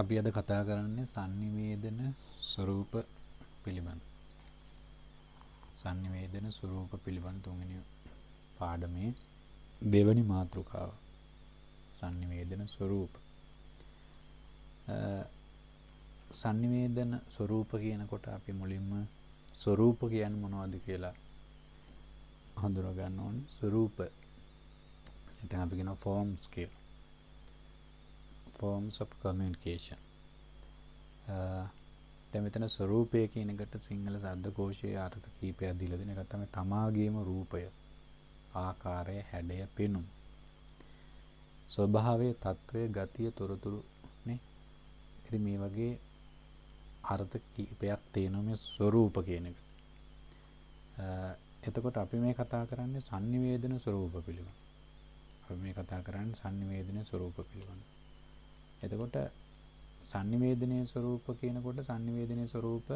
අපි අද කතා කරන්නේ sannivedana ස්වરૂප පිළිබඳ sannivedana ස්වરૂප පිළිබඳ තුන්වෙනි පාඩමේ දෙවැනි මාතෘකාව sannivedana ස්වરૂප sannivedana ස්වરૂප කියනකොට අපි මුලින්ම ස්වરૂප කියන්නේ මොනවද කියලා හඳුනා ගන්න ඕනේ ස්වરૂප එතන අපි කියන ෆෝම්ස් කියලා forms of communication මෙතන ස්වරූපය කියනකට සිංහල සද්ද කෝෂය අර්ථ කීපයක් දීලා දෙන එකක් තමයි තමාගේම රූපය ආකාරය හැඩය පෙනුම් ස්වභාවය తত্ত্বය ගතිය තොරතුරු නේ ඉතින් මේ වගේ අර්ථ කීපයක් තියෙනවා මේ ස්වරූප කියන එක එතකොට අපි මේ කතා කරන්නේ sannivedana ස්වරූප පිළිබඳ අපි මේ කතා කරන්නේ sannivedana ස්වරූප පිළිබඳ එතකොට sannivedanaya ස්වરૂප කියනකොට sannivedanaya ස්වરૂප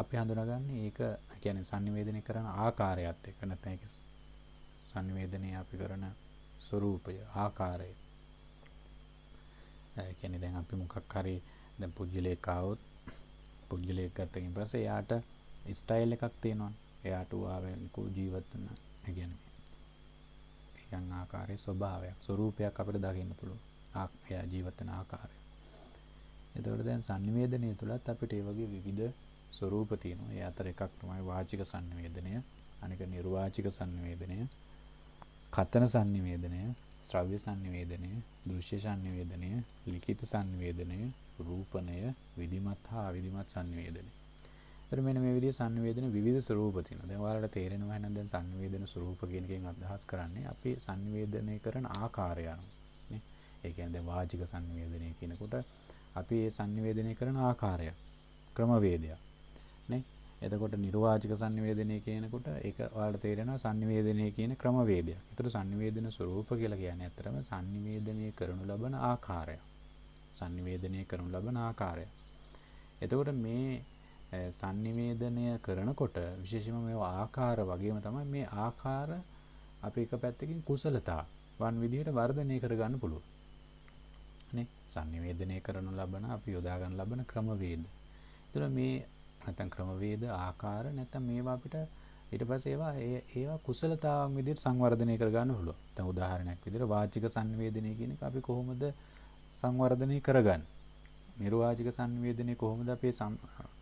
අපි හඳුනාගන්නේ ඒක කියන්නේ sannivedanaya කරන ආකාරයත් එක්ක නැත්නම් ඒක sannivedanaya අපි කරන ස්වરૂපය ආකාරය ඒ කියන්නේ දැන් අපි මොකක් හරි දැන් පුජ්‍යලේක આવොත් පුජ්‍යලේක ගත්තකින් පස්සේ එයාට ස්ටයිල් එකක් තියෙනවනේ එයාට ඌ ආවෙ ජීවත් වෙනවා ඒ කියන්නේ යන් ආකාරයේ ස්වභාවයක් ස්වરૂපයක් අපිට දකින්න පුළුවන් ආය ජීවිතන ආකාරය. එතකොට දැන් sannivedanaya තුලත් අපිට ඒ වගේ විවිධ ස්වરૂප තියෙනවා. ඒ අතර එකක් තමයි වාචික sannivedanaya, අනික නිර්වාචික sannivedanaya, කතන sannivedanaya, ශ්‍රව්‍ය sannivedanaya, දෘශ්‍ය sannivedanaya, ලිඛිත sannivedanaya, රූපණය, විධිමත් හා අවිධිමත් sannivedanaya ඒතර මෙන්න මේ විදිහේ සංවේදන විවිධ ස්වරූප තියෙනවා. දැන් ඔයාලට තේරෙනවා නම් දැන් සංවේදන ස්වරූප කියන එකෙන් අදහස් කරන්නේ අපි සංවේදනය කරන ආකාරය අනුව නේ. ඒ කියන්නේ දැන් වාචික සංවේදනය කියනකොට අපි ඒ සංවේදනය කරන ආකාරය ක්‍රමවේදය නේ. එතකොට නිර්වාචික සංවේදනය කියනකොට ඒක ඔයාලට තේරෙනවා සංවේදනය කියන ක්‍රමවේදය. ඒතර සංවේදන ස්වරූප කියලා කියන්නේ ඇත්තටම සංවේදනය කරනු ලබන ආකාරය. සංවේදනය කරනු ලබන ආකාරය. එතකොට මේ sannivedanaya කරනකොට විශේෂයෙන්ම මේ ආකාර වගේම තමයි මේ ආකාර අපි එක පැත්තකින් කුසලතා වන් විදිහට වර්ධනය කරගන්න පුළුවන්. නේ sannivedanaya කරනු ලබන අපි යොදා ගන්න ලබන ක්‍රමවේද. ඒතර මේ නැත්නම් ක්‍රමවේද ආකාර නැත්නම් මේවා අපිට ඊට පස්සේ ඒවා ඒවා කුසලතාවන් විදිහට සංවර්ධනය කරගන්න පුළුවන්. දැන් උදාහරණයක් විදිහට වාචික සංවේදනය කියන එක අපි කොහොමද සංවර්ධනය කරගන්නේ? නිර්වාචික සංවේදනය කොහොමද අපේ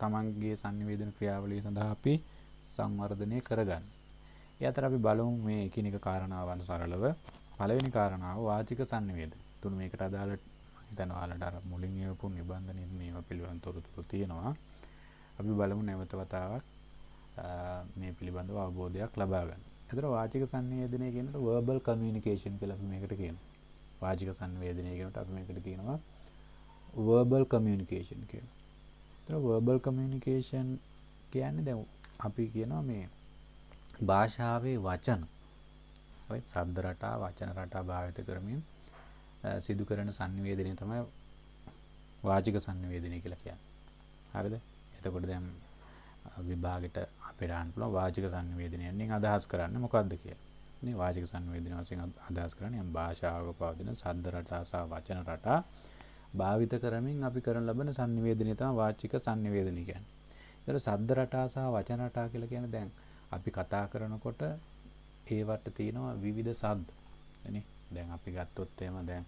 තමන්ගේ සංවේදන ක්‍රියාවලිය සඳහා අපි සංවර්ධනය කරගන්න. ඒ අතර අපි බලමු මේ එකිනෙක කාරණාවන් සරලව. පළවෙනි කාරණාව වාචික සංවේදනය. තුන මේකට අදාළ හිතන ඔයාලට අර මුලින් එවපු නිබන්ධනෙත් මේවා පිළිබඳ තොරතුරු තියෙනවා. අපි බලමු නැවත වතාවක් මේ පිළිබඳව අවබෝධයක් ලබා ගන්න. එතන වාචික සංවේදනය කියනකොට verbal communication කියලා අපි මේකට කියනවා. වාචික සංවේදනය කියනකොට අපි මේකට කියනවා වර්බල් කමියනිකේෂන් කිය වර්බල් කමියනිකේෂන් කියන්නේ දැ අපි කියනවා මේ භාෂාවේ වචන සබ්ද රටා වචන රටා භාවිත කරමින් සිදු කරන සංවේදනය තමයි වාචික සංවේදනය කියලා කියන්න හරිද එතකොට දැම් විභාගට අපිරාන්ටල වාචික සංවේදනයන්නේ අදහස් කරන්න මොකක්ද කිය වාචික සංවේදන වසින් අදහස් කරන යම් භාෂාව පවතින සද්ධ රටාසා වචන රටා භාවිත කරමින් අපි කරන ලබන sannivedanaye තමයි වාචික sannivedanaye කියන්නේ. ඒතර සද්ද රටා සහ වචන රටා කියලා කියන්නේ දැන් අපි කතා කරනකොට ඒවට තියෙනවා විවිධ සද්ද. එනේ දැන් අපි ගත්තොත් එහෙම දැන්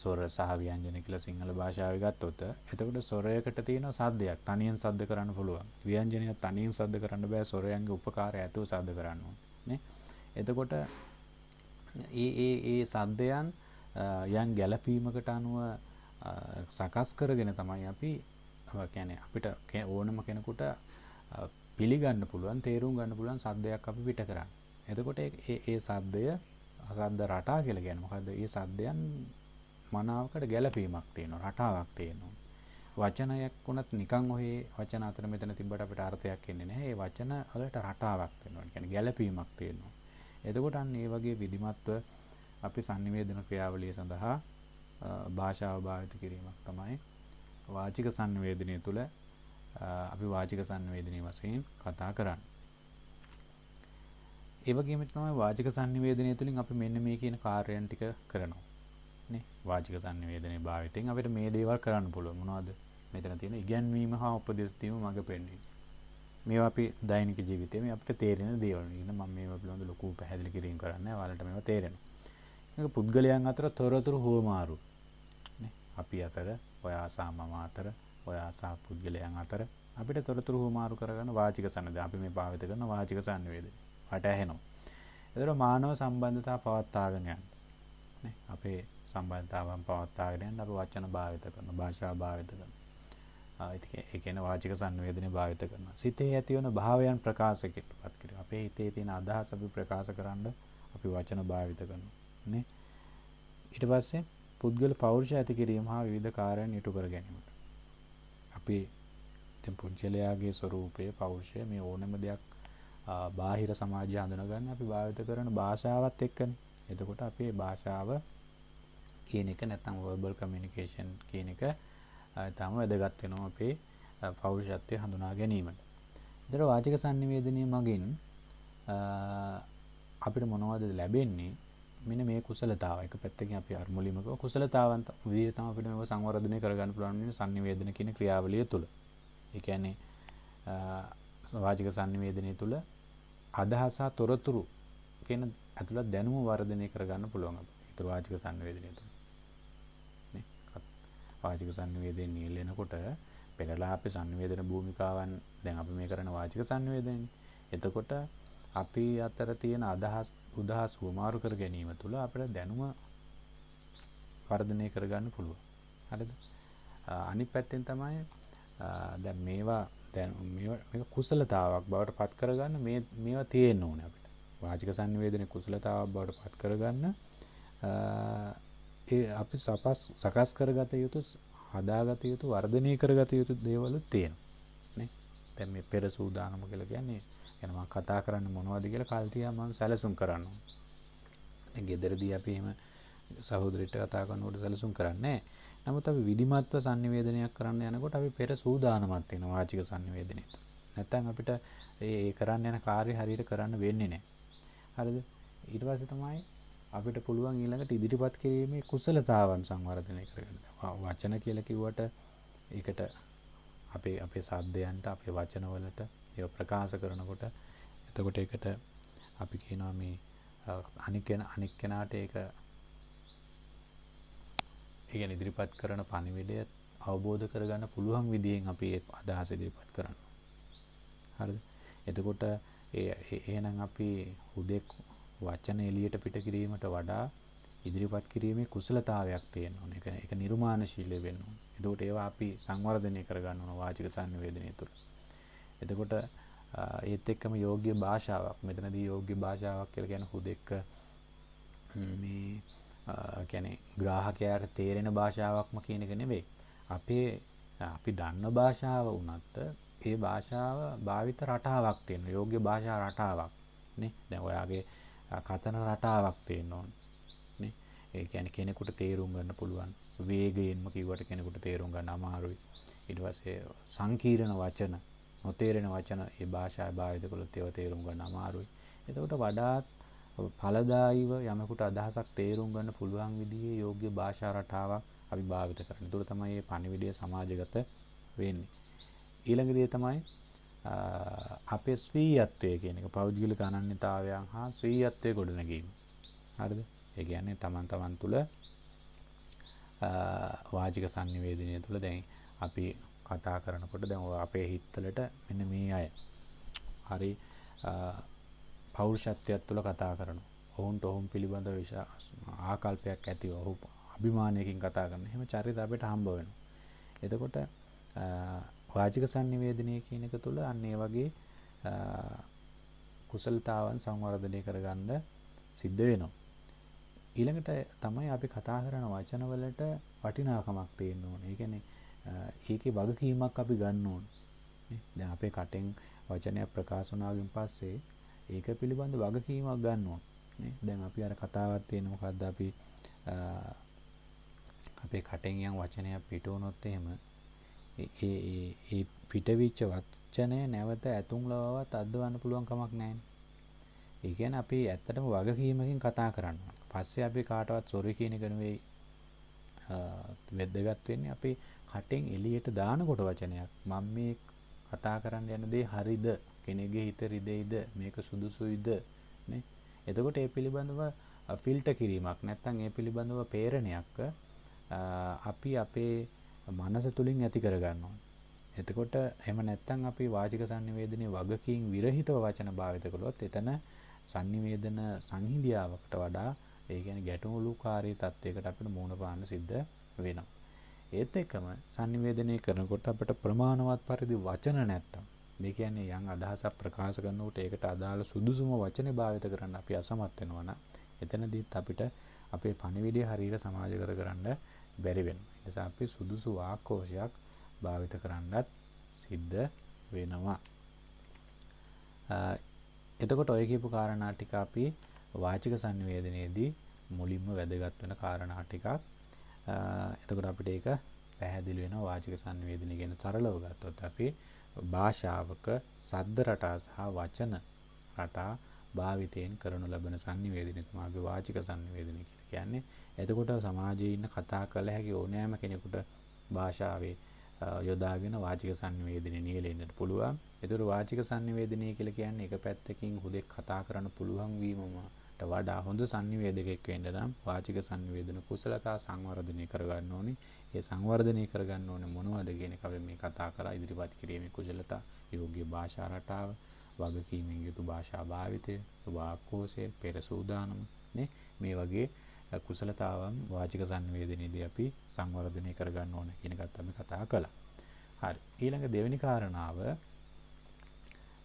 ස්වර සහ ව්‍යංජන කියලා සිංහල භාෂාවේ ගත්තොත් එතකොට ස්වරයකට තියෙන සද්දයක් තනියෙන් සද්ද කරන්න පුළුවන්. ව්‍යංජනය තනියෙන් සද්ද කරන්න බෑ ස්වරයන්ගේ උපකාරය ඇතුව සද්ද කරන්න ඕනේ. එතකොට ඒ ඒ ඒ සද්දයන් යම් ගැළපීමකට අනුව සකස් කරගෙන තමයි අපි කැන අපිට ඕනම කෙනෙකුට පිළිගන්න පුළුවන් තේරුම් ගන්න පුළුවන් සද්ධයක් අපි පිට කරන්න. එතකොට ඒ සද්ධය අසද්ද රටා කියල ගැන මොකද ඒ සද්ධයන් මනාවකට ගැලපීමක් තියෙනවා රටාවක් තියෙනවා. වචනයක් වුණත් නිකං ඔහේ වචන අතර මෙතන තිබට අපට අර්ථයක් එන්නේ නැහැ ඒ වචන වලට රටාවක් වෙනවා කියන්නේ ගැළපීමක් තියෙනවා එතකොට අන්න ඒ වගේ විධිමත්ව අපි sannivedana ක්‍රියාවලිය සඳහා භාෂාව භාවිත කිරීමක් තමයි වාචික සංවේදනය තුළ අපි වාචික සංවේදනය වශයෙන් කතා කරන්න. ඒවගේම තමයි වාචික සංවේදනය තුළින් අපි මෙන්න මේ කියන කාර්යයන් ටික කරනවා. නේ වාචික සංවේදනය භාවිතයෙන් අපිට මේ දේවල් කරන්න පුළුවන්. මොනවද? මෙතන තියෙන ඉගැන්වීම හා උපදෙස් දීම මඟ පෙන්වීම. මේවා අපි දෛනික ජීවිතේ මේ අපිට තේරෙන දේවල්. ඉතින් මම මේවා පිළිබඳව ලොකු පැහැදිලි කිරීම කරන්නේ. ඔයාලට මේවා තේරෙනවා. ඒක පුද්ගලයන් අතර තොරතුරු හුවමාරු. අපි අතර ඔයා සහ මම අතර ඔයා සහ පුද්ගලයන් අතර අපිට තොරතුරු හුමාරු කරගන්න වාචික සන්නද අපි මේ භාවිත කරන වාචික සංවේදනය හට ඇහෙනවා. එතකොට මානව සම්බන්ධතා පවත්වාගෙන යන්න. අපේ සම්බන්ධතාවන් පවත්වාගෙන යන්න අපි වචන භාවිත කරන භාෂා භාවිත කරන. එකන වාචික සංවේදනය භාවිත කරන සිතේ ඇතිවන භාවයන් ප්‍රකාශකට පත් කර අපේ හිතේ තියෙන අදහස් අපි ප්‍රකාශ කරන්න අපි වචන භාවිත කරන ඊට පස්සේ පුද්ගල පෞරුෂය ඇති කිරීම හා විවිධ කාර්යයන් ඉටු කර ගැනීමට. අපි දැන් පුද්ගලයාගේ ස්වરૂපය, පෞරුෂය මේ ඕනම දෙයක් බාහිර සමාජය හඳුනගන්න අපි භාවිත කරන භාෂාවත් එක්කනේ. එතකොට අපේ භාෂාව කියන එක නැත්නම් verbal communication කියන එක තම වැදගත් වෙනවා අපේ පෞරුෂත්වය හඳුනා ගැනීමට. ඒතර වාචික sannivedanaya මගින් අපිට මොනවද ලැබෙන්නේ මෙන මේ කුසලතාව එක පැත්තකින් අපි අර මුලින්ම කිව්වා කුසලතාවන් විදිහට තමයි අපිට මේව සංවර්ධනය කරගන්න පුළුවන් වෙන්නේ sannivedana කියන ක්‍රියාවලිය තුළ. ඒ කියන්නේ සමාජික sannivedanaya තුළ අදහස තොරතුරු කියන ඇතුළත් දැනුම වර්ධනය කරගන්න පුළුවන් අපිට. ඒතර වාචික sannivedanaya තුළ. නේ? වාචික sannivedanaya නිල් වෙනකොට පෙරලා අපි සංවේදන භූමිකාවන් දැන් අපි මේ කරන වාචික සංවේදනය. එතකොට අපි අතර තියෙන අදහස් උදහස් වමාරු කර ගැනීම තුළ අපට දැනුම වර්ධනය කරගන්න පුළුව හරිද අනි පැත්තෙන් තමයි දැ මේවා දැ කුසලතාවක් බවට පත් කරගන්න මේවා තියෙන් ඕන අපට වාජික සංවේදන කුසලතාව බවට පත් කරගන්න ඒ අපි සපස් සකස් කරගත යුතු හදාගත යුතු වර්ධනය කරගත යුතු දේවලු තියෙන දැන් මේ පෙර සූදානම කියලා කියන්නේ يعني මම කතා කරන්නේ මොනවද කියලා කල්තියා මම සැලසුම් කරනවා. දැන් gederදී අපි එහෙම සහෝදරිට කතා කරනකොට සැලසුම් කරන්නේ නමුත් අපි විධිමත්ව sannivedanayak කරන්න යනකොට අපි පෙර සූදානමක් වෙනවා වාචික sannivedaneට. නැත්තම් අපිට ඒ කරන්න යන කාර්ය හරියට කරන්න වෙන්නේ නැහැ. හරිද? ඊට පස්සේ තමයි අපිට පුළුවන් ඊළඟට ඉදිරිපත් කිරීමේ කුසලතාවන් සංවර්ධනය කරගන්න. වචන කියලා කිව්වට ඒකට අපේ අපේ සද්ධයන්ට අපේ වචනවලට ය ප්‍රකාශ කරනකොට එතකොට එකට අපි කියනවා මේ අනිකෙන අනික් කෙනාට ඒක ඒ ඉදිරිපත් කරන පණිවිඩය අවබෝධ කරගන්න පුළුවන් විදිහෙන් අපි අදහස ඉදිරිපත් කරන්න හරි එතකොට එහෙනම් අපි හුදෙක් වචන එලියට පිට කිරීමට වඩා ඉදිරිපත් කිරීමේ කුසලතාවයක් තියෙන්න ඕනේ. ඒ ඒක නිර්මාණශීලී වෙන්න ඕනේ. එතකොට ඒවා අපි සංවර්ධනය කරගන්න ඕන වාචික සංවේදනය තුළ. එතකොට ඒත් එක්කම යෝග්‍ය භාෂාවක්. මෙතනදී යෝග්‍ය භාෂාවක් කියලා කියන්නේ හුදෙක මේ කියන්නේ ග්‍රාහකයාට තේරෙන භාෂාවක්ම කියන එක නෙවෙයි. අපේ අපි දන්න භාෂාව වුණත් ඒ භාෂාව භාවිත රටාවක් තියෙනවා. යෝග්‍ය භාෂා රටාවක්. නේ? දැන් ඔයාගේ කතන රටාවක් තියෙන්න ඕනේ. ඒ කියන්නේ කෙනෙකුට තේරුම් ගන්න පුළුවන් වේගයෙන්ම කිව්වට කෙනෙකුට තේරුම් ගන්න අමාරුයි ඊට පස්සේ සංකීර්ණ වචන නොතේරෙන වචන ඒ භාෂාවේ භාවිත කළොත් ඒවා තේරුම් ගන්න අමාරුයි එතකොට වඩාත් ඵලදායීව යමෙකුට අදහසක් තේරුම් ගන්න පුළුවන් විදිහේ යෝග්‍ය භාෂා රටාවක් අපි භාවිත කරන්න. ඒතර තමයි මේ පණිවිඩය සමාජගත වෙන්නේ. ඊළඟ දේ තමයි අපේ ස්වීයත්වය කියන එක පෞද්ගලික අනන්‍යතාවයන් හා ස්වීයත්වය ගොඩනැගීම. හරිද? ඒ කියන්නේ තමන් තමන් තුළ වාජික සංනිවේදනය තුළ දැන් අපි කතා කරනකොට දැන් අපේ හිත්තලට මෙන්න මේ අය හරි පෞරුෂත්වයක් තුළ කතා කරන ඔවුන්ට ඔවුන් පිළිබඳ විශ ආකල්පයක් ඇති ඔහු අභිමානයකින් කතා කරන එහෙම චරිත අපිට හම්බ වෙනවා එතකොට වාජික සංනිවේදනය කියන එක තුළ අන්න ඒ වගේ කුසලතාවන් සංවර්ධනය කරගන්න සිද්ධ වෙනවා ඊළඟට තමයි අපි කතා කරන වචනවලට වටිනාකමක් තියෙන්න ඕන. ඒ කියන්නේ ඒකේ වගකීමක් අපි ගන්න ඕන. දැන් අපේ කටෙන් වචනයක් ප්‍රකාශ වුණාගෙන් පස්සේ ඒක පිළිබඳ වගකීමක් ගන්න ඕන. දැන් අපි අර කතාවක් තියෙන මොකද්ද අපි අපේ කටෙන් යන වචනයක් පිට වුණොත් එහෙම ඒ ඒ ඒ පිටවිච්ච වචනය නැවත ඇතුන් ලවවත් අද්දවන්න පුළුවන් කමක් නැහැ. ඒ කියන්නේ අපි ඇත්තටම වගකීමකින් කතා කරනවා. පස්සේ අපි කාටවත් සොරි කියන එක නෙවෙයි වැදගත් වෙන්නේ අපි කටෙන් එළියට දානකොට වචනයක් මම මේ කතා කරන්න යන දේ හරිද කෙනෙක්ගේ හිත රිදෙයිද මේක සුදුසුයිද නේ එතකොට ඒ පිළිබඳව ෆිල්ට කිරීමක් නැත්නම් ඒ පිළිබඳව peerණයක් අපි අපේ මනස තුලින් ඇති කරගන්නවා එතකොට එහෙම නැත්නම් අපි වාචික sannivedanaye වගකීම් විරහිතව වචන භාවිත කළොත් එතන sannivedana සංහිඳියාවකට වඩා ඒ කියන්නේ ගැටුමුලුකාරී තත්වයකට අපිට මුහුණ පාන්න සිද්ධ වෙනවා. ඒත් එක්කම sannivedanaya කරනකොට අපිට ප්‍රමාණවත් පරිදි වචන නැත්තම් මේ කියන්නේ යම් අදහසක් ප්‍රකාශ කරනකොට ඒකට අදාළ සුදුසුම වචනේ භාවිත කරන්න අපි අසමත් වෙනවා නම් එතනදීත් අපිට අපේ පණිවිඩය හරියට සමාජගත කරන්න බැරි වෙනවා. ඒ නිසා අපි සුදුසු වාක්කෝෂයක් භාවිත කරන්නත් සිද්ධ වෙනවා. එතකොට ඔය කියපු කාරණා ටික අපි වාචික සංවේදනයේදී මුලින්ම වැදගත් වෙන කාරණා ටිකක් එතකොට අපිට ඒක පැහැදිලි වෙනවා වාචික සංවේදනය ගැන සරලව ගත්තොත් අපි භාෂාවක සද්ද රටා සහ වචන රටා භාවිතයෙන් කරනු ලබන සංනිවේදනය තමයි අපි වාචික සංනිවේදනය කියලා කියන්නේ. එතකොට සමාජයේ ඉන්න කතා කළ හැකි ඕනෑම කෙනෙකුට භාෂාවේ යොදාගෙන වාචික සංනිවේදනය නියැලෙන්නට පුළුවන්. ඒතර වාචික සංනිවේදනය කියලා කියන්නේ එක පැත්තකින් හුදෙක් කතා කරන්න පුළුවන් වීමම ට වඩා හොඳ සංනිවේදකෙක් වෙන්න නම් වාචික සංවේදන කුසලතා සංවර්ධනය කරගන්න ඕනේ. ඒ සංවර්ධනය කරගන්න ඕනේ මොනවද කියන එක මේ කතා කරලා ඉදිරිපත් කිරීමේ කුසලතා, යෝග්‍ය භාෂා රටාව, වගකීමෙන් යුතු භාෂා භාවිතය, වාක්කෝෂය, පෙර සූදානම නේ මේ වගේ කුසලතාවන් වාචික සංවේදනයේදී අපි සංවර්ධනය කරගන්න ඕන කියන එකත් අපි කතා කළා. හරි. ඊළඟ දෙවෙනි කාරණාව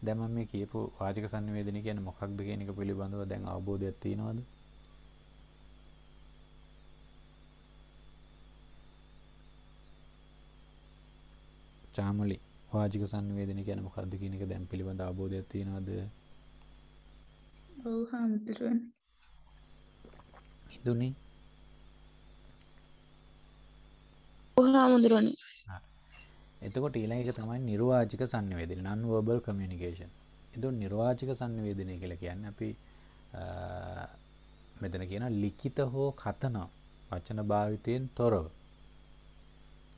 දැම මේ කියපු වාජික සංවේදන කියන මොකක්ද කියන එක පිළිබඳව දැන් අවබෝධයක් තියෙනවද චාමලි වාජික සංවේදන කියන මොකක්ද කියන එක දැන් පිළිබඳ අවබෝධයක් තියෙනවද ඔව් හාමුදුරුවනේ ඉදුනේ ඔව් හාමුදුරුවනේ එතකොට ඊළඟ එක තමයි නිර්වාචික සංනිවේදනය non verbal communication. එතකොට නිර්වාචික සංනිවේදනය කියලා කියන්නේ අපි මෙතන කියන ලිඛිත හෝ කතන වචන භාවිතයෙන් තොරව.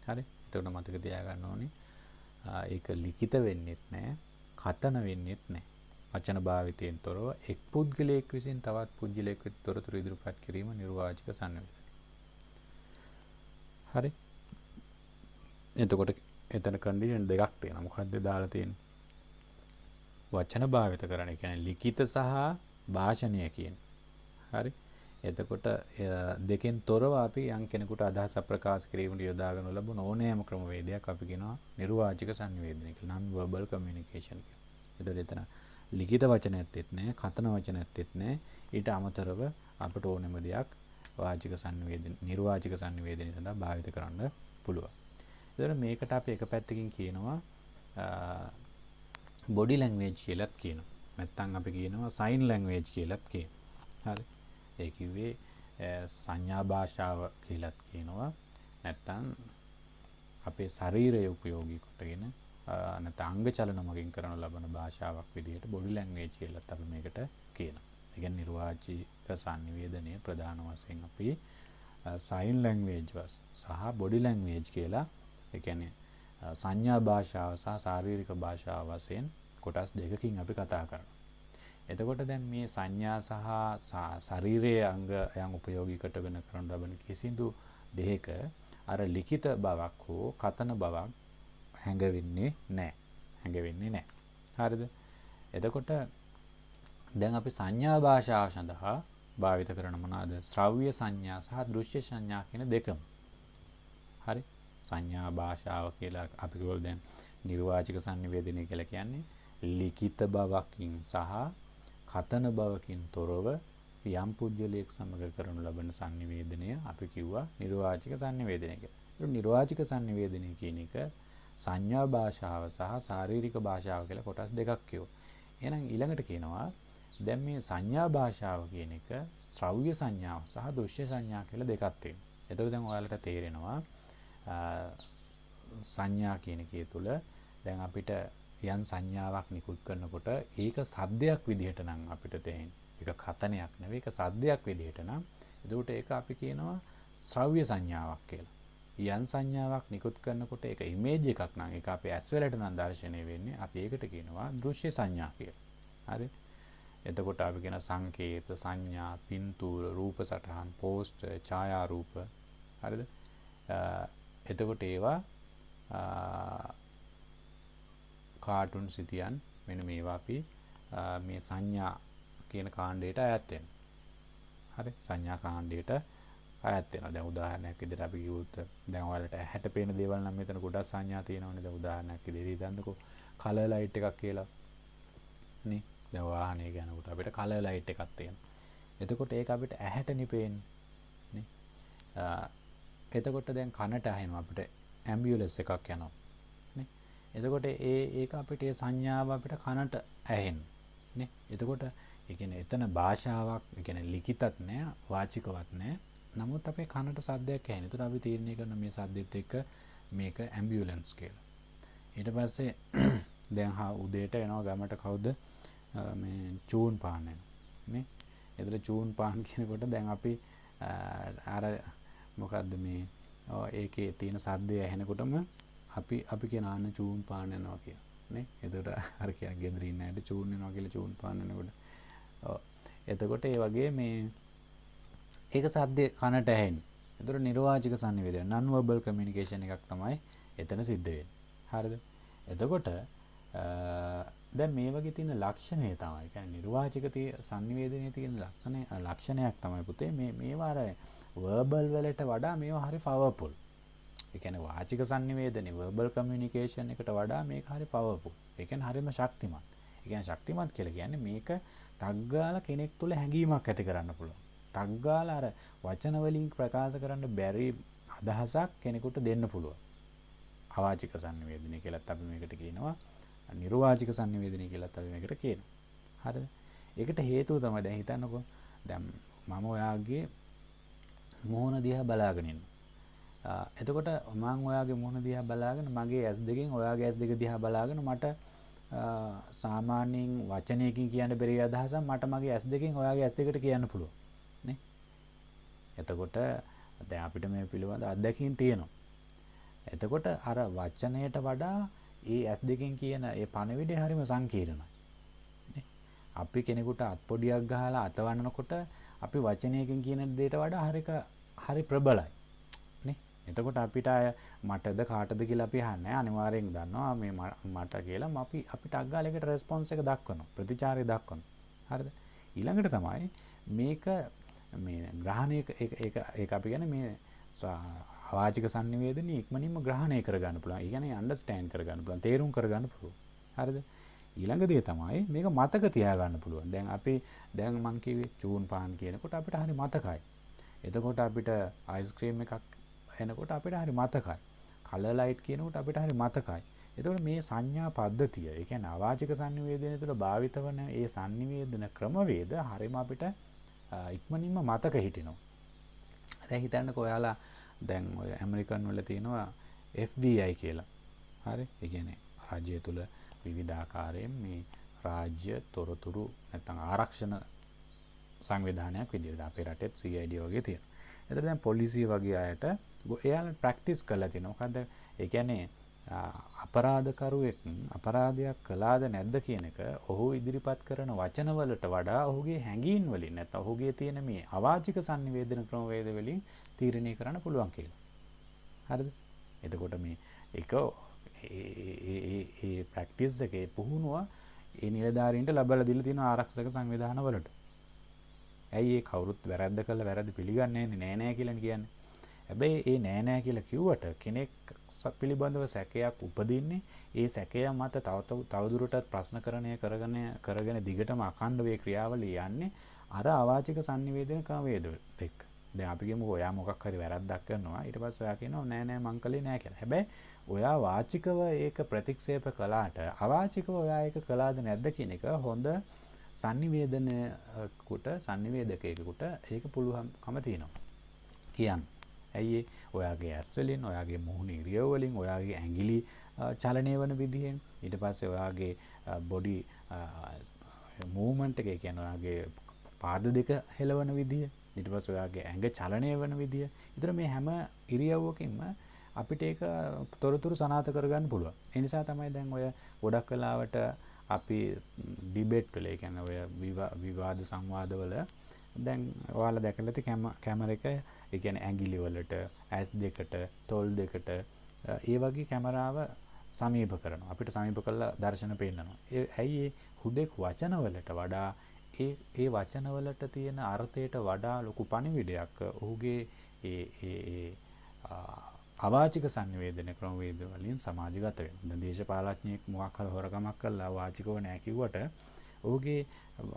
හරි. එතකොට මතක තියාගන්න ඕනේ ඒක ලිඛිත වෙන්නෙත් නෑ, කතන වෙන්නෙත් නෑ. වචන භාවිතයෙන් තොරව එක් පුද්ගලයෙක් විසින් තවත් පුද්ගලයෙක් වෙත තොරතුරු ඉදිරිපත් කිරීම නිර්වාචික සංවේදනය. හරි. එතකොට එතන කඩිෂන් දෙකක් තියෙන මොකක්ද දාලතියෙන් වචන භාවිත කරන කියන ලිකිත සහ භාෂණය කියෙන් හරි එතකොට දෙකෙන් තොරව අපි යම් කෙනෙකුට අදහස ප්‍රකාශ කිරීමට යොදාගනු ලබන ඕනෑම ක්‍රමවේදයක් අපි කියනවා නිර්වාචික සංවේදනය කියලා නම් verbal communication කියලා. එතකොට එතන ලිඛිත වචනයක් තෙත් නැහැ, කතන වචනයක් තෙත් නැහැ. ඊට අමතරව අපට ඕනෑම දෙයක් වාචික සංවේදන නිර්වාචික සංවේදනය සඳහා භාවිත කරන්න පුළුවන්. එතකොට මේකට අපි එක පැත්තකින් කියනවා බොඩි ලැංග්වේජ් කියලත් කියනවා. නැත්තම් අපි කියනවා සයින් ලැංග්වේජ් කියලත් කියනවා. හරි. ඒ කිව්වේ සංඥා භාෂාව කියලත් කියනවා. නැත්තම් අපේ ශරීරය උපයෝගී කොටගෙන නැත්නම් අංග චලන මගින් කරන ලබන භාෂාවක් විදිහට බොඩි ලැංග්වේජ් කියලත් අපි මේකට කියනවා. ඒ කියන්නේ නිර්වාචික sannivedanaya ප්‍රධාන වශයෙන් අපි සයින් ලැංග්වේජ් සහ බොඩි ලැංග්වේජ් කියලා ඒ කියන්නේ සංඥා භාෂාව සහ ශාරීරික භාෂාව වශයෙන් කොටස් දෙකකින් අපි කතා කරනවා. එතකොට දැන් මේ සංඥා සහ ශරීරයේ අංගයන් උපයෝගී කොටගෙන කරන ලබන කිසිදු දෙයක අර ලිඛිත බවක් හෝ කතන බවක් හැඟවෙන්නේ නැහැ. හැඟවෙන්නේ නැහැ. හරිද? එතකොට දැන් අපි සංඥා භාෂාව සඳහා භාවිත කරන මොනවාද? ශ්‍රව්‍ය සංඥා සහ දෘශ්‍ය සංඥා කියන දෙකම. හරි? සංඥා භාෂාව කියලා අපි කියවල දැන් නිර්වාචක sannivedanaya කියලා කියන්නේ ලිඛිත බවකින් සහ කතන බවකින් තොරව යම් පුජ්‍යලයක් සමග කරනු ලබන sannivedanaya අපි කිව්වා නිර්වාචක sannivedanaya කියලා. නිර්වාචක sannivedanaya කියන එක සංඥා භාෂාව සහ ශාරීරික භාෂාව කියලා කොටස් දෙකක් කියෝ. එහෙනම් ඊළඟට කියනවා දැන් මේ සංඥා භාෂාව කියන එක ශ්‍රව්‍ය සංඥාව සහ දෘශ්‍ය සංඥා කියලා දෙකක් තියෙනවා. එතකොට දැන් ඔයාලට තේරෙනවා සංඥා කියන එකේ තුල දැන් අපිට යම් සංඥාවක් නිකුත් කරනකොට ඒක සද්දයක් විදිහට නම් අපිට තේරෙන්නේ. ඒක කතනයක් නෙවෙයි ඒක සද්දයක් විදිහට නම් එතකොට ඒක අපි කියනවා ශ්‍රව්‍ය සංඥාවක් කියලා. යම් සංඥාවක් නිකුත් කරනකොට ඒක ඉමේජ් එකක් නම් ඒක අපේ ඇස් වලට නම් දැర్శණය වෙන්නේ. අපි ඒකට කියනවා දෘශ්‍ය සංඥා කියලා. හරි. එතකොට අපි කියන සංකේත සංඥා පින්තූර රූප සටහන් පෝස්ට් ඡායා රූප හරිද එතකොට ඒවා කාටුන් සිතියන් මෙන මේවා අපි මේ සංඥා කියන කාණ්ඩයට අයත්වෙන් හරි සංඥා කාණ්ඩයට ඇත්තෙන දැ උදාහනයක් ඉදිර අපි යුත් දැවලට හැට පේන දෙවල් නම් මෙතන ගොඩා සංඥා තියෙනවන උදාහනයක් දෙරී දන්නකු කල ලයිට් එකක් කියලා දවාහනය ගැනකුට අපිට කල ලයිට් එකක් තියෙන එතකොට ඒ අපිට ඇහැට නිපේෙන් එතකොට දැන් කනට ඇහෙනවා අපිට ඇම්බියුලස් එකක් යනවා. නේ? එතකොට ඒ ඒක අපිට ඒ සංඥාව අපිට කනට ඇහෙන. නේ? එතකොට ඒ කියන්නේ එතන භාෂාවක්, ඒ කියන්නේ ලිඛිතත් නෑ, වාචිකවත් නෑ. නමුත් අපේ කනට සද්දයක් ඇහෙන. ඒතර අපි තීරණය කරන මේ සද්දෙත් එක්ක මේක ඇම්බියුලන්ස් කියලා. ඊට පස්සේ දැන් හා උදේට එනවා ගමට කවුද මේ චූන් පාන නේ? එතන චූන් පාන් කියනකොට දැන් අපි අර මොකක්ද මේ ඒකේ තියෙන සද්දය ඇහෙනකොටම අපි අපි කෙනාන්න චූන් පාන්න යනවා කියලා. නේ? එතකොට අර කියන ගෙදර ඉන්න ඇයට චූන් වෙනවා කියලා චූන් පාන්න යනකොට. ඔව්. එතකොට ඒ වගේ මේ ඒක සද්දේ කනට ඇහෙන්නේ. එතකොට නිර්වාචික සංනිවේදනය non verbal communication එකක් තමයි එතන සිද්ධ වෙන්නේ. හරිද? එතකොට දැන් මේ වගේ තියෙන ලක්ෂණය තමයි. කියන්නේ නිර්වාචික සංනිවේදනයේ තියෙන ලස්සන ලක්ෂණයක් තමයි පුතේ මේ මේවා වර්බල් වලට වඩා මේවා හරි පවර්ෆුල්. ඒ කියන්නේ වාචික sannivedane verbal communication එකට වඩා මේක හරි powerful. ඒ කියන්නේ හරිම ශක්තිමත්. ඒ කියන්නේ ශක්තිමත් කියලා කියන්නේ මේක ටග් ගාලා කෙනෙක් තුළ හැඟීමක් ඇති කරන්න පුළුවන්. ටග් ගාලා අර වචන වලින් ප්‍රකාශ කරන්න බැරි අදහසක් කෙනෙකුට දෙන්න පුළුවන්. අවාචික sannivedane කියලාත් අපි මේකට කියනවා. නිර්වාචික sannivedane කියලාත් අපි මේකට කියනවා. හරිද? ඒකට හේතුව තමයි දැන් හිතන්නකෝ. දැන් මම ඔයාගේ මුහුණ දිහා බලාගෙනින්. එතකොට මං ඔයාගේ මුහුණ දිහා බලාගෙන මගේ ඇස් දෙකෙන් ඔයාගේ ඇස් දෙක දිහා බලාගෙන මට සාමාන්‍යයෙන් වචනයකින් කියන්න බැරි අදහස මට මගේ ඇස් දෙකින් ඔයාගේ ඇස් දෙකට කියන්න පුළුව නේ එතකොට දැන් අපිට මේ පිළිබඳ අත්දැකීම් තියෙනවා එතකොට අර වචනයට වඩා ඒ ඇස් දෙකින් කියන ඒ පණවිඩය හරිම සංකීර්ණයි අපි කෙනෙකුට අත් පොඩියක් ගහලා අත වන්නකොට අපි වචනයකින් කියන දේට වඩා හරික හරි ප්‍රබලයි නේ එතකොට අපිට අය මටද කාටද කියලා අපි අහන්නේ අනිවාර්යෙන් දන්නවා මේ මට කියලා අපි අපිට අග්ගාලයකට රෙස්පොන්ස් එක දක්වනවා ප්‍රතිචාරය දක්වනවා හරිද ඊළඟට තමයි මේක මේ ග්‍රහණය ඒක ඒක අපි කියන්නේ මේ අවාචික sannivedana ඉක්මනින්ම ග්‍රහණය කරගන්න පුළුවන්. ඒ කියන්නේ understand කරගන්න පුළුවන්. තේරුම් කරගන්න පුළුවන්. හරිද? ඊළඟ දේ තමයි මේක මතක තියාගන්න පුළුවන්. දැන් අපි දැන් මං කිව්වේ චූන් පාන් කියනකොට අපිට හරි මතකයි. එතකොට අපිට අයිස්ක්‍රීම් එකක් එනකොට අපිට හරි මතකයි. කලර් ලයිට් කියනකොට අපිට හරි මතකයි. එතකොට මේ සංඥා පද්ධතිය, ඒ කියන්නේ අවාචික සංනිවේදනය තුළ භාවිත වන ඒ සංනිවේදන ක්‍රමවේද හරිම අපිට ඉක්මනින්ම මතක හිටිනවා. දැන් හිතන්නකෝ ඔයාලා දැන් ඔය ඇමරිකන් වල තියෙනවා FBI කියලා. හරි? ඒ කියන්නේ රාජ්‍ය තුළ විවිධාකාරයෙන් මේ රාජ්‍ය තොරතුරු නැත්තම් ආරක්ෂණ සංවිධානයක් විදිහට අපේ රටෙත් CID වගේ තියෙනවා. එතකොට දැන් පොලිසිය වගේ අයට එයාලා ප්‍රැක්ටිස් කරලා තියෙනවා. මොකද ඒ කියන්නේ අපරාධකරුවෙක් අපරාධයක් කළාද නැද්ද කියන එක ඔහු ඉදිරිපත් කරන වචනවලට වඩා ඔහුගේ හැඟීම් වලින් නැත්නම් ඔහුගේ තියෙන මේ අවාචික sannivedana ක්‍රමවේද වලින් තීරණය කරන්න පුළුවන් කියලා. හරිද? එතකොට මේ එක ඒ ප්‍රක්ටිස් එකේ පුහුණුව ඒ නිලධාරීන්ට ලබල දිල තියෙන ආරක්ෂක සංවිධාන වලට ඇයි ඒ කවුරුත් වැරද්ද කළ වැරදි පිළිගන්නේ නෑනෑ කියලන කියන්න හැබැයි ඒ නෑනෑ කියලා කිව්වට කෙනෙක් පිළිබඳව සැකයක් උපදින්නේ ඒ සැකය මත තවත තවදුරටත් ප්‍රශ්න කරණය කරගන කරගෙන දිගටම අකණ්ඩවේ ක්‍රියාවල යන්නේ අර අවාචික සංනිවේදන කාවේද එක් දැන් අපිගේම ඔයා මොකක් හරි වැරද්දක් කරනවා ඊට පස්සේ ඔයා කියනවා නෑ නෑ මං කළේ නෑ කියලා. හැබැයි ඔයා වාචිකව ඒක ප්‍රතික්ෂේප කළාට අවාචිකව ඔයා ඒක කළාද නැද්ද කියන එක හොඳ sannivedanaකට sannivedakayකට ඒක පුළුවන්කම තියෙනවා කියන්න. ඇයි ඔයාගේ ඇස් වලින්, ඔයාගේ මුහුණේ ඉරියව් වලින්, ඔයාගේ ඇඟිලි චලනය වෙන විදිහෙන්, ඊට පස්සේ ඔයාගේ බොඩි මූවමන්ට් එක කියන්නේ ඔයාගේ පාද දෙක හෙලවන විදිය, ඊට පස්සේ ඔයාගේ ඇඟ චලනය වෙන විදිය. ඊතර මේ හැම ඉරියව්වකින්ම අපිට ඒක තොරතුරු සනාත කරගන්න පුළුව එනිසා තමයි දැන් ඔය ගොඩක් කලාවට අපි ඩිබෙට්වල ගැන ඔය විවාද සංවාදවල දැන් ඔයාල දැකලති කැමර එක එකන ඇගිලිවලට ඇස් දෙකට තොල් දෙකට ඒ වගේ කැමරාව සමීප කරන අපිට සමීප කල්ලා දර්ශන පෙන්න්නනවා ඇයි හුදෙක් වචනවලට වඩා ඒ ඒ වචනවලට තියෙන අර්ථයට වඩා ලොකු පණිවිඩයක් ඔහුගේ අවාචික සංවේදන ක්‍රමවේද වලින් සමාජගත වෙනවා. දැන් දේශපාලඥයෙක් මොකක් හරි හොරකමක් කළා වාචිකව නැහැ කිව්වට ඔහුගේ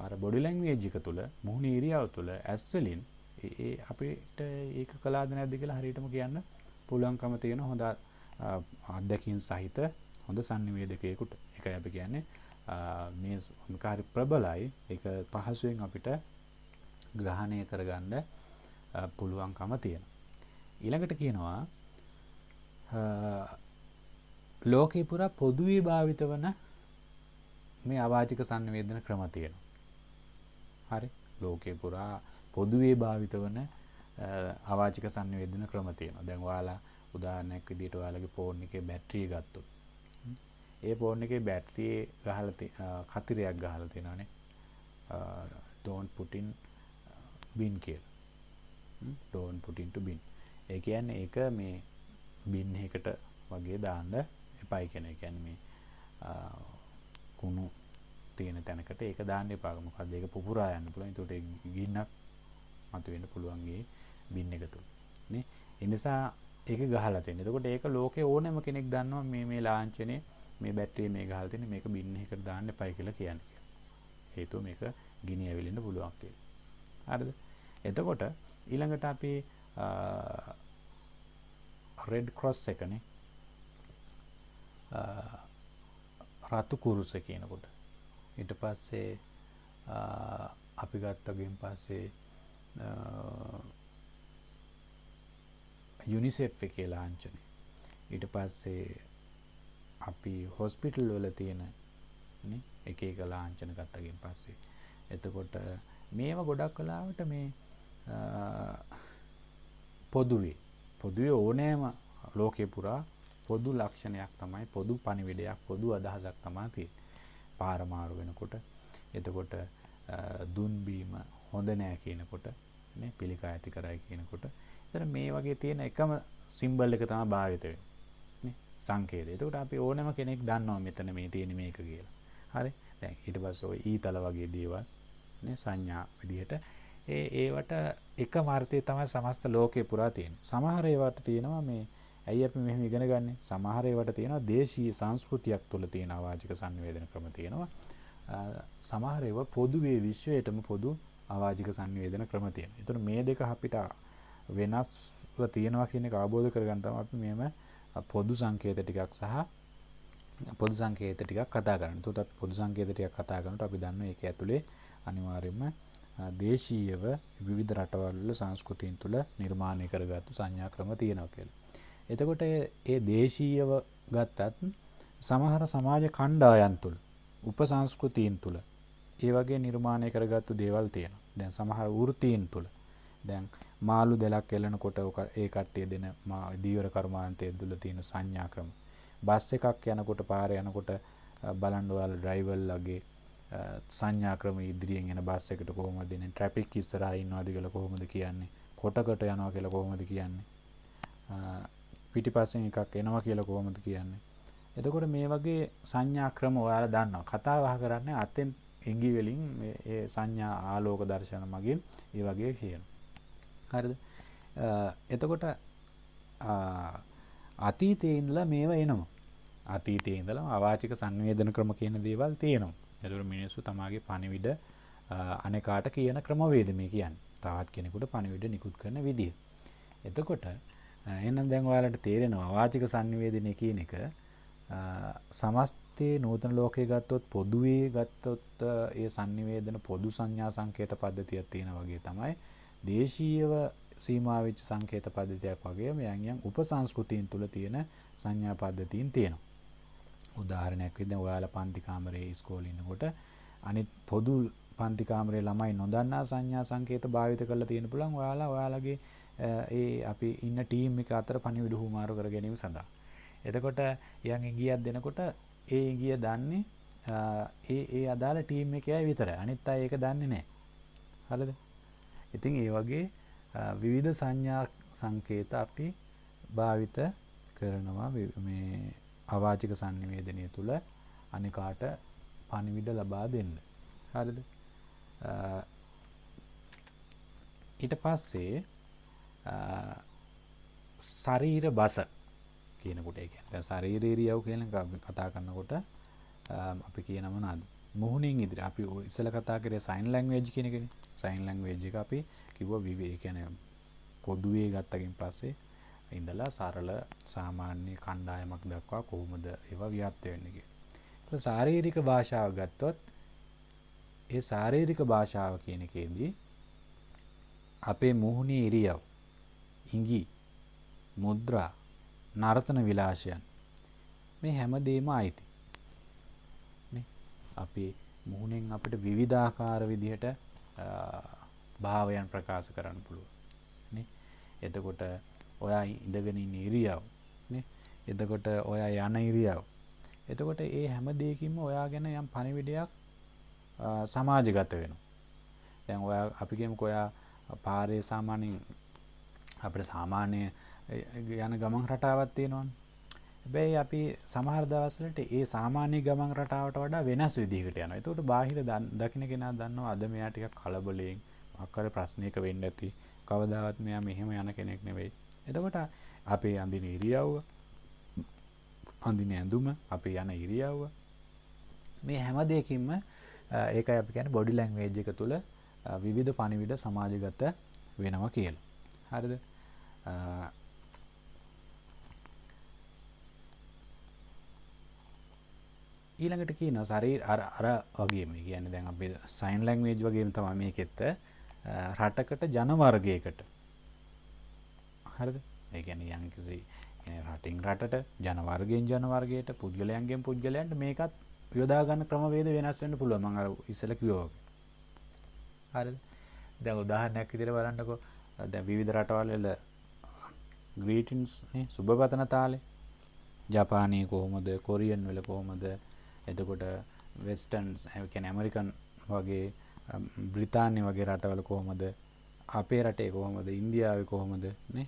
අර බොඩි ලැන්ග්වේජ් එක තුල මුහුණේ ඉරියව් තුල ඇස් වලින් ඒ අපිට ඒක කළාද නැද්ද කියලා හරියටම කියන්න පුළුවන්කම තියෙන හොඳ අත්දැකීම් සහිත හොඳ sannivedakayeකට. ඒකයි අපි කියන්නේ මේ කාර්ය ප්‍රබලයි. ඒක පහසුවෙන් අපිට ග්‍රහණය කරගන්න පුළුවන්කම තියෙනවා. ඊළඟට කියනවා ලෝකේ පුරා පොදුවේ භාවිත වන මේ අවාචික සංවේදන ක්‍රම තියෙනවා. හරි ලෝකේ පුරා පොදුවේ භාවිත වන අවාචික සංවේදන ක්‍රම තියෙනවා. දැන් ඔයාලා උදාහරණයක් විදිහට ඔයාලගේ ෆෝන් එකේ බැටරිය ගත්තොත්. ඒ ෆෝන් එකේ බැටරියේ ගහලා කතිරයක් ගහලා තියෙනවානේ. don't put in bin කියලා. don't put into bin. ඒ කියන්නේ ඒක මේ බින් එකට වගේ දාන්න එපයි කෙන එකැන මේ කුණු තියෙන තැනකට ඒක දාන්න පාගමකක්ද ඒක පුරා යන්න පුළන් තොට ගින්නක් මතුවෙන්න පුළුවන්ගේ බින්න එකතු එනිසා ඒක ගහල තියෙන තකොට ඒක ලෝක ඕනම කෙනෙක් දන්නවා මේ මේ ලාංචනය මේ බැට්‍රිය මේ ගහල්තින මේක බින්න එකට දාන්න පයි කියලා කියන්න හේතු මේක ගිනි ඇවිලෙන පුළුවන්ගේ අරද එතකොට ඊළඟට අපි රෙඩ් කොස් එකනේ රතු කුරුස කියනකොට ඉට පස්සේ අපි ගත්තගෙන් පස්සේ යුනිසෙප් එකේ ලාංචන ඊට පස්සේ අපි හොස්පිටල් වල තියෙන එක එක ලාංචන ගත්තගෙන් පස්සේ එතකොට මේව ගොඩක් කලාවට මේ පොදුවේ පොදුවේ ඕනෑම ලෝකේ පුරා පොදු ලක්ෂණයක් තමයි පොදු පණිවිඩයක් පොදු අදහසක් තමයි තියෙන්නේ. පාර මාරු වෙනකොට එතකොට දුන් බීම හොඳ නෑ කියනකොට නේ පිළිකා ඇති කරයි කියනකොට එතන මේ වගේ තියෙන එකම සිම්බල් එක තමයි භාවිත වෙන්නේ නේ සංකේතය. එතකොට අපි ඕනම කෙනෙක් දන්නවා මෙතන මේ තියෙන මේක කියලා. හරි. දැන් ඊට පස්සේ ওই ඊතල වගේ දේවල් නේ සංඥා විදිහට ඒ ඒවට එක මාර්ථය තමයි සමස්ත ලෝකේ පුරා තියෙන්නේ. සමහර ඒවාට තියෙනවා මේ ඇයි අපි මෙහෙම ඉගෙන ගන්න? සමහර ඒවාට තියෙනවා දේශීය සංස්කෘතියක් තුළ තියෙන අවාජික sannivedana ක්‍රම තියෙනවා. සමහර ඒවා පොදුවේ විශ්වයටම පොදු අවාජික sannivedana ක්‍රම තියෙනවා. ඒතර මේ දෙක අපිට වෙනස්ව තියෙනවා කියන එක අවබෝධ කරගන්න තමයි අපි මෙහෙම පොදු සංකේත ටිකක් සහ පොදු සංකේත ටිකක් කතා කරන්නේ. ඒතකොට අපි පොදු සංකේත ටිකක් කතා කරනකොට අපි දන්නවා ඒක ඇතුලේ අනිවාර්යයෙන්ම දේශීයව විවිධ රටවල්ල සංස්කෘතියන් තුළ නිර්මාණය කරගත්තු සංඥා ක්‍රම තියෙනව කියල. එතකොට ඒ දේශීයව ගත්තත් සමහර සමාජ කණ්ඩායන් තුළ උප සංස්කෘතියන් තුළ ඒ වගේ නිර්මාණය කරගත්තු දේවල් තියෙන දැන් සමහර වෘතියන් තුළ දැන් මාළු දෙලක් එලනකොට ඒ කට්ටිය දෙන දීවර කර්මාන්තය දුල තියෙන සංඥා ක්‍රම බස් එකක් යනකොට පාර යනකොට බලන්ඩුවල් ඩ්‍රයිවල් ලගේ සංඥා ක්‍රම ඉදිරියෙන් එන බස් එකට කොහොමද දෙන්නේ ට්‍රැෆික් ඉස්සරහා ඉන්නවද කියලා කොහොමද කියන්නේ කොටකට යනවා කියලා කොහොමද කියන්නේ පිටිපස්සෙන් එකක් එනවා කියලා කොහොමද කියන්නේ එතකොට මේ වගේ සංඥා ක්‍රම ඔයාලා දන්නවා කතා බහ කරන්නේ අතෙන් ඉඟි වලින් මේ සංඥා ආලෝක දර්ශන මගින් ඒ වගේ කියන හරිද එතකොට අතීතයේ ඉඳලා මේවා එනවා අතීතයේ ඉඳලා අවාචික සංවේදන ක්‍රම කියන දේවල් තියෙනවා එතුර මිනිස්සු තමාගේ පණිවිඩ අනෙකාට කියන ක්‍රමවේද මේ කියන් තවත් කෙනෙකුට පණිවිඩ නිකුත් කරන විදිහ. එතකොට එන්නම් දැන්වාලට තේරෙනවා වාචික සංවේදනය කියන එක සමස්තයේ නූතන ලෝකය ගත්තොත් පොදුවේ ගත්තොත් ඒ සංනිවේදන පොදු සංඥා සංකේත පද්ධතියක් තියෙන වගේ තමයි දේශීයව සීමාවිච්ච සංකේත පද්ධතියක් වගේ මෙයන් යම් උපසංස්කෘතීන් තුළ තියෙන සංඥා පද්ධතීන් තියෙනවා. උදාහරණයක් විදිහට ඔයාලා පන්ති කාමරේ ඉස්කෝලේ ඉන්නකොට අනිත් පොදු පන්ති කාමරේ ළමයි නොදන්නා සංඥා සංකේත භාවිත කරලා තියෙන පුළුවන් ඔයාලා ඔයාලගේ ඒ අපි ඉන්න ටීම් එක අතර පණිවිඩ හුමාරු කර ගැනීම සඳහා. එතකොට යන් ඉගියක් දෙනකොට ඒ ඉගිය දන්නේ ඒ ඒ අදාළ ටීම් එකයි විතර. අනිත් අය ඒක දන්නේ නැහැ. හරිද? ඉතින් ඒ වගේ විවිධ සංඥා සංකේත අපි භාවිත කරනවා මේ අවාචික sannivedanaya තුල අනිකාට පණිවිඩ ලබා දෙන්න. හරිද? ඊට පස්සේ ශරීර බස කියනකොට ඒ කියන්නේ දැන් ශරීර ඉරියව් කියන කතා කරනකොට අපි කියනවා මොනවද? මුහුණින් ඉදිරි අපි ඉස්සෙල්ලා කතා කරේ සයින් ලැන්ග්වේජ් කියන එකනේ. සයින් ලැන්ග්වේජ් එක අපි කිව්වා විවේ කියන්නේ පොදුවේ ගත්තකින් පස්සේ ඉඳලා සරල සාමාන්‍ය කණ්ඩායමක් දක්වා කොහොමද ඒවා ව්‍යාප්ත වෙන්නේ කියලා. ශාරීරික භාෂාව ගත්තොත් ඒ ශාරීරික භාෂාව කියන එකේදී අපේ මුහුණේ ඉරියව්, ඉඟි, මුද්‍රා, නර්තන විලාසයන් මේ හැමදේම අයිති. නේ? අපේ මුහුණෙන් අපිට විවිධාකාර විදිහට භාවයන් ප්‍රකාශ කරන්න පුළුවන්. නේ? එතකොට ඔයා ඉඳගෙන ඉන්න ඉරියව් නේ එතකොට ඔයා යන ඉරියව් එතකොට ඒ හැම දෙයකින්ම ඔයා ගැන යම් පණිවිඩයක් සමාජගත වෙනවා දැන් ඔයා අපි කියමුකෝ ඔයා පාරේ සාමාන්‍යයෙන් අපිට සාමාන්‍ය යන ගමන් රටාවක් තියෙනවනේ හැබැයි අපි සමහර දවස්වලට ඒ සාමාන්‍ය ගමන් රටාවට වඩා වෙනස් විදිහකට යනවා. ඒකට බාහිර දකින්න කෙනා දන්නවා අද මෙයා ටිකක් කලබලයෙන් අක්කර ප්‍රශ්නයක වෙන්න ඇති. කවදාවත් මෙයා මෙහෙම යන කෙනෙක් නෙවෙයි. එතකොට අපේ අඳින ඉරියව්ව අඳින ඇඳුම අපි යන ඉරියව්ව මේ හැම දෙයකින්ම ඒකයි අපි කියන්නේ බොඩි ලැන්ග්වේජ් එක තුල විවිධ පණිවිඩ සමාජගත වෙනවා කියලා. හරිද? ඊළඟට කියන ශරීර අර අර වගේම කියන්නේ දැන් අපි සයින් ලැන්ග්වේජ් වගේම තමයි මේකෙත් රටකට ජන වර්ගයකට හරිද ඒ කියන්නේ යම්කිසි රටින් රටට ජන වර්ගයෙන් ජන වර්ගයට පුද්ගලයන්ගෙන් පුද්ගලයන්ට මේකත් යොදා ගන්න ක්‍රමවේද වෙනස් වෙන්න පුළුවන් මම අර ඉස්සෙල්ලා කිව්වා වගේ හරිද දැන් උදාහරණයක් විදිහට බලන්නකෝ දැන් විවිධ රටවල් වල ග්‍රීටින්ස් නේ සුබපතන තාලේ ජපානයේ කොහොමද කොරියන් වල කොහොමද එතකොට වෙස්ටර්න්ස් කියන්නේ ඇමරිකන් වගේ බ්‍රිතාන්‍ය වගේ රටවල කොහොමද අපේ රටේ කොහොමද ඉන්දියාවේ කොහොමද නේ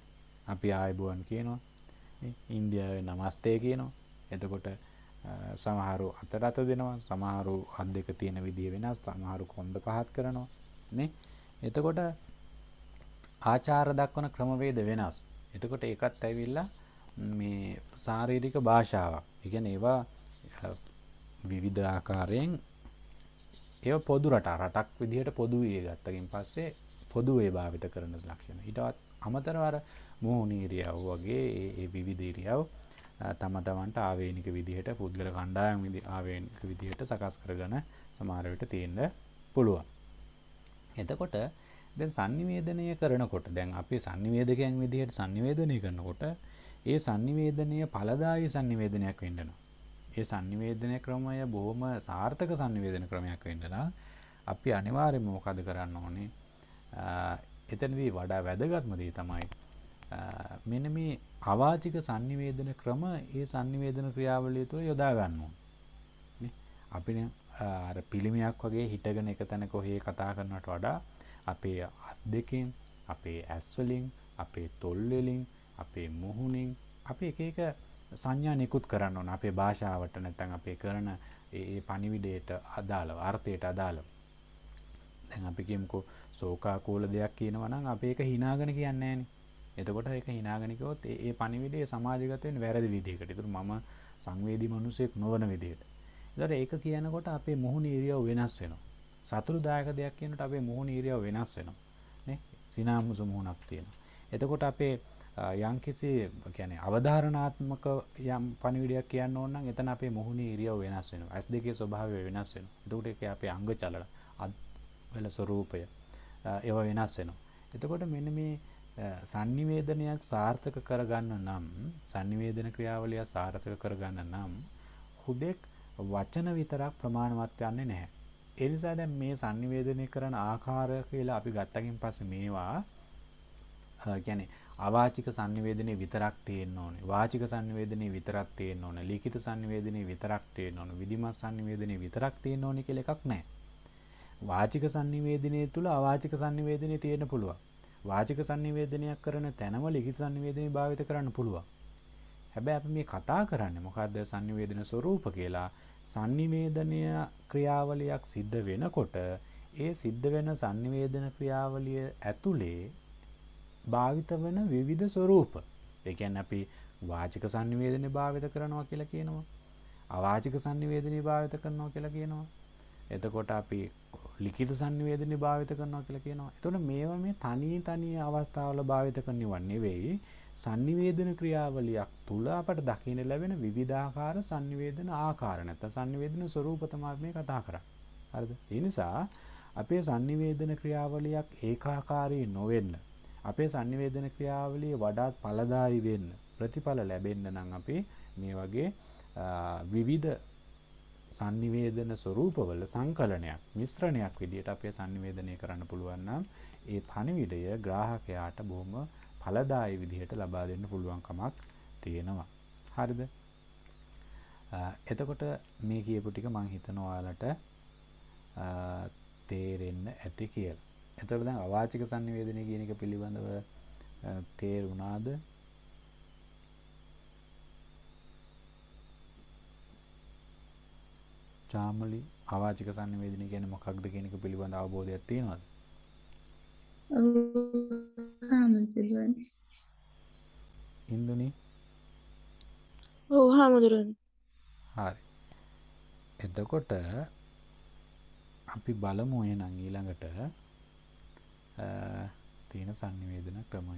අපි ආයබුවන් කියනවා ඉන්දියාවේ නමස්තය කියනවා එතකොට සමහරු අතරත දෙනවා සමහරු අත් දෙක තියෙන විදිහ වෙනස් සමහරු කොන්ද පහත් කරනවා නේ එතකොට ආචාර දක්වන ක්‍රමවේද වෙනස් එතකොට ඒකත් ඇවිල්ලා මේ ශාරීරික භාෂාවක් ඉගෙන ඒවා විවිධ ආකාරයෙන් ඒ පොදු රට රටක් විදිහට පොදු ඒ ගත්තකින් පස්සේ පොදු ඒ භාවිත කරන ලක්ෂණ ඉටත් අමතරවර මූනීරියව් වගේ ඒ විවිධීරියව් තම තමන්ට ආවේනික විදිහට පුද්ගල කණ්ඩායම් විදි ආවේනික විදිහට සකස් කරගන සමාරවිට තියෙන්ට පුළුවන්. එතකොට දැන් සංනිවේදනය කරනකොට දැන් අපි සංනිවේදකයන් විදිහට සංනිවේදනය කරනකොට ඒ සංනිවේදනය පලදායි සංනිවේදනයක් වෙන්ඩනවා. ඒ සංනිවේදනය ක්‍රමය බොහොම සාර්ථක සංනිවේදන ක්‍රමයක් වෙන්ඩලා අපි අනිවාර්යම මොකද කරන්න ඕනේ එතනදී වඩා වැදගත්මදී තමයි මෙන මේ අවාචික sannivedana ක්‍රම ඒ sannivedana ක්‍රියාවලිය තුළ යොදා ගන්න ඕනේ. අපිට අර පිළිමයක් වගේ හිටගෙන එක තැනක ඔහේ කතා කරනවට වඩා අපේ අත් දෙකෙන්, අපේ ඇස් වලින්, අපේ තොල් වලින්, අපේ මුහුණින් අපි එක එක සංඥා නිකුත් කරන්න ඕන අපේ භාෂාවට නැත්නම් අපේ කරන ඒ පණිවිඩයට අදාළව අර්ථයට අදාළව දැන් අපි කියමුකෝ සෝකාකූල දෙයක් කියනවා නම් අපි ඒක හිනාගෙන කියන්නේ නැහනේ එතකොට එක හිනාගනිකවොත් ඒ පනිවිඩේ සමාජගතයෙන් වැරදි විදිකට තුර ම සංවේදී මනුසෙක් නොවන විදියට දට ඒක කියනකොට අපේ මුහුණ ඉරියව වෙනස් වෙන සතුරු දායක දෙයක් කියනට අපේ මුහුණ ඉරියව වෙනස් වෙනවා සිනාමු සුමුහුණක් තියෙන එතකොට අපේ යංකිසි කියන අවධාරණාත්මක යම් පනිවිඩයක් කියන්න ඕන්න එතන අපේ මුහුණ ඉරියව වෙනස් වෙන ඇස් දෙකේ ස්වභාවය වෙනස් වෙන එතකට එක අපේ අංග චලට අත්වල ස්වරූපය ඒව වෙනස් වෙනවා එතකොට මෙන්න මේ sannivedanayak සාර්ථක කරගන්න නම් sannivedana ක්‍රියාවලිය සාර්ථක කරගන්න නම් හුදෙක් වචන විතරක් ප්‍රමාණවත් යන්නේ නැහැ. ඒ නිසා දැන් මේ sannivedanaya කරන ආකාරය කියලා අපි ගත්තකින් පස්සේ මේවා කියන්නේ අවාචික sannivedanaye විතරක් තියෙන්න ඕනේ. වාචික sannivedanaye විතරක් තියෙන්න ඕනේ. ලිඛිත sannivedanaye විතරක් තියෙන්න ඕනේ. විධිමත් sannivedanaye විතරක් තියෙන්න ඕනේ කියලා එකක් නැහැ. වාචික sannivedanaye තුල අවාචික sannivedanaye තියෙන්න පුළුවන්. වාචික සංනිවේදනයක් කරන තැනම ලිඛිත සංනිවේදනය භාවිත කරන්න පුළුවන්. හැබැයි අපි මේ කතා කරන්නේ මොකද්ද සංනිවේදන ස්වરૂප කියලා සංනිවේදනය ක්‍රියාවලියක් සිද්ධ වෙනකොට ඒ සිද්ධ වෙන සංනිවේදන ක්‍රියාවලිය ඇතුලේ භාවිත වෙන විවිධ ස්වરૂප. ඒ කියන්නේ අපි වාචික සංනිවේදනය භාවිත කරනවා කියලා කියනවා. අවාචික සංනිවේදනය භාවිත කරනවා කියලා කියනවා. එතකොට අපි ලිඛිත sannivedana භාවිත කරනවා කියලා කියනවා. එතකොට මේවා මේ තනි තනි අවස්ථාවල භාවිත කරන්නේ නෙවෙයි sannivedana ක්‍රියාවලියක් තුල අපට දකින්න ලැබෙන විවිධාකාර sannivedana ආකාර නැත්නම් sannivedana ස්වરૂප තමයි මේ කතා කරන්නේ. හරිද? ඒ නිසා අපේ sannivedana ක්‍රියාවලියක් ඒකාකාරී නොවෙන්න අපේ sannivedana ක්‍රියාවලිය වඩාත් ඵලදායී වෙන්න ප්‍රතිඵල ලැබෙන්න නම් අපි මේ වගේ විවිධ sannivedana ස්වરૂපවල සංකලනයක් මිශ්‍රණයක් විදියට අපේ sannivedanaya කරන්න පුළුවන් නම් ඒ පණිවිඩය ග්‍රාහකයාට බොහොම ඵලදායී විදිහට ලබා දෙන්න පුළුවන්කමක් තියෙනවා. හරිද? එතකොට මේ කියපු ටික මම හිතනවා ඔයාලට තේරෙන්න ඇති කියලා. එතකොට දැන් අවාචික sannivedanaye කියන එක පිළිබඳව තේරුණාද? චාමලි අවාචික සංවේදනය ගැන මොකක්ද කියන එක පිළිබඳ අවබෝධයක් තියෙනවද? ඉන්දුනි ඔව් හාමුදුරන් හරි එතකොට අපි බලමු එහෙනම් ඊළඟට තියෙන sannivedana ක්‍රමය